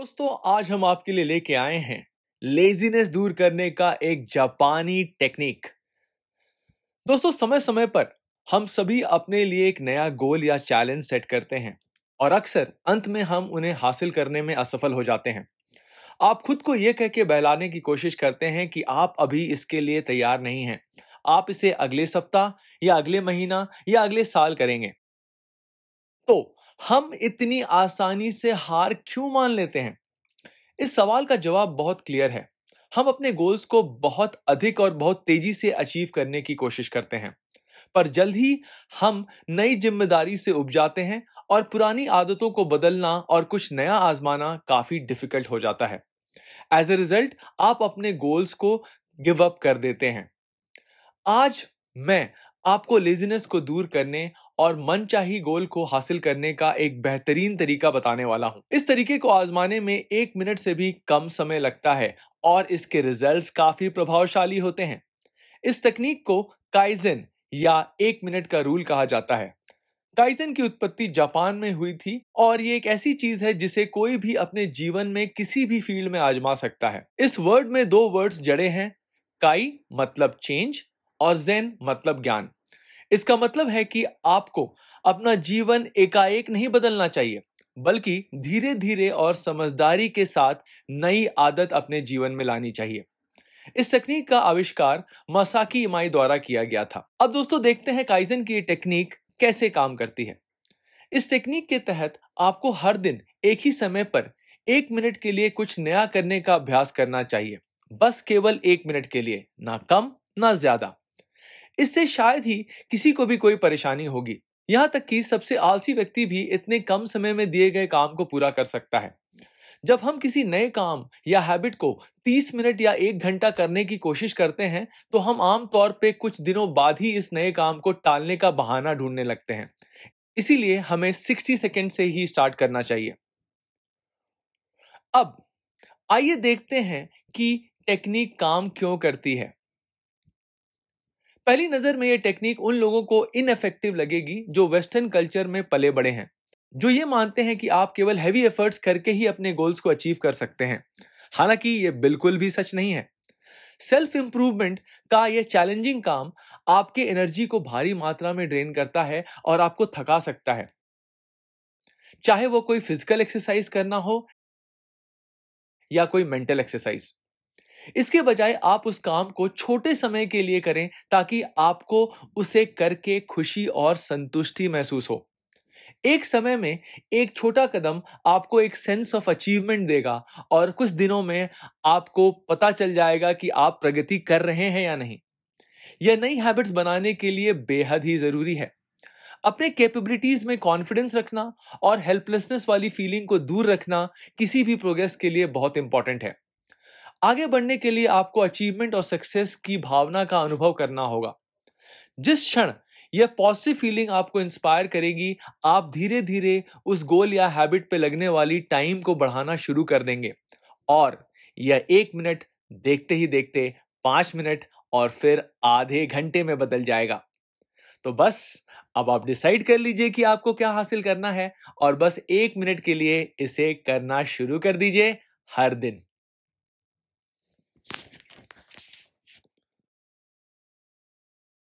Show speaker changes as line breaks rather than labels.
दोस्तों आज हम आपके लिए लेके आए हैं लेजीनेस दूर करने का एक जापानी टेक्निक दोस्तों समय समय पर हम सभी अपने लिए एक नया गोल या चैलेंज सेट करते हैं और अक्सर अंत में हम उन्हें हासिल करने में असफल हो जाते हैं आप खुद को यह कह के बहलाने की कोशिश करते हैं कि आप अभी इसके लिए तैयार नहीं हैं आप इसे अगले सप्ताह या अगले महीना या अगले साल करेंगे तो हम इतनी आसानी से हार क्यों मान लेते हैं इस सवाल का जवाब बहुत क्लियर है हम अपने गोल्स को बहुत अधिक और बहुत तेजी से अचीव करने की कोशिश करते हैं पर जल्द ही हम नई जिम्मेदारी से उब जाते हैं और पुरानी आदतों को बदलना और कुछ नया आजमाना काफी डिफिकल्ट हो जाता है एज ए रिजल्ट आप अपने गोल्स को गिव अप कर देते हैं आज मैं आपको लेजीनेस को दूर करने और मनचाही गोल को हासिल करने का एक बेहतरीन तरीका बताने वाला हूं इस तरीके को आजमाने में एक मिनट से भी कम समय लगता है और इसके रिजल्ट्स काफी प्रभावशाली होते हैं इस तकनीक को काइजन या एक मिनट का रूल कहा जाता है काइजन की उत्पत्ति जापान में हुई थी और ये एक ऐसी चीज है जिसे कोई भी अपने जीवन में किसी भी फील्ड में आजमा सकता है इस वर्ड में दो वर्ड्स जड़े हैं काई मतलब चेंज और जेन मतलब ज्ञान इसका मतलब है कि आपको अपना जीवन एकाएक नहीं बदलना चाहिए बल्कि धीरे धीरे और समझदारी के साथ नई आदत अपने जीवन में लानी चाहिए इस तकनीक का आविष्कार मसाकी इमाई द्वारा किया गया था अब दोस्तों देखते हैं काइजन की टेक्निक कैसे काम करती है इस टेक्निक के तहत आपको हर दिन एक ही समय पर एक मिनट के लिए कुछ नया करने का अभ्यास करना चाहिए बस केवल एक मिनट के लिए ना कम ना ज्यादा इससे शायद ही किसी को भी कोई परेशानी होगी यहाँ तक कि सबसे आलसी व्यक्ति भी इतने कम समय में दिए गए काम को पूरा कर सकता है जब हम किसी नए काम या हैबिट को 30 मिनट या एक घंटा करने की कोशिश करते हैं तो हम आमतौर पर कुछ दिनों बाद ही इस नए काम को टालने का बहाना ढूंढने लगते हैं इसीलिए हमें 60 सेकेंड से ही स्टार्ट करना चाहिए अब आइए देखते हैं कि टेक्निक काम क्यों करती है पहली नजर में यह टेक्निक उन लोगों को इनफेक्टिव लगेगी जो वेस्टर्न कल्चर में पले बड़े हैं जो ये मानते हैं कि आप केवल हैवी एफर्ट्स करके ही अपने गोल्स को अचीव कर सकते हैं हालांकि ये बिल्कुल भी सच नहीं है सेल्फ इम्प्रूवमेंट का यह चैलेंजिंग काम आपके एनर्जी को भारी मात्रा में ड्रेन करता है और आपको थका सकता है चाहे वो कोई फिजिकल एक्सरसाइज करना हो या कोई मेंटल एक्सरसाइज इसके बजाय आप उस काम को छोटे समय के लिए करें ताकि आपको उसे करके खुशी और संतुष्टि महसूस हो एक समय में एक छोटा कदम आपको एक सेंस ऑफ अचीवमेंट देगा और कुछ दिनों में आपको पता चल जाएगा कि आप प्रगति कर रहे हैं या नहीं यह नई हैबिट्स बनाने के लिए बेहद ही जरूरी है अपने कैपेबिलिटीज में कॉन्फिडेंस रखना और हेल्पलेसनेस वाली फीलिंग को दूर रखना किसी भी प्रोग्रेस के लिए बहुत इंपॉर्टेंट है आगे बढ़ने के लिए आपको अचीवमेंट और सक्सेस की भावना का अनुभव करना होगा जिस क्षण यह पॉजिटिव फीलिंग आपको इंस्पायर करेगी आप धीरे धीरे उस गोल या हैबिट पे लगने वाली टाइम को बढ़ाना शुरू कर देंगे और यह एक मिनट देखते ही देखते पांच मिनट और फिर आधे घंटे में बदल जाएगा तो बस अब आप डिसाइड कर लीजिए कि आपको क्या हासिल करना है और बस एक मिनट के लिए इसे करना शुरू कर दीजिए हर दिन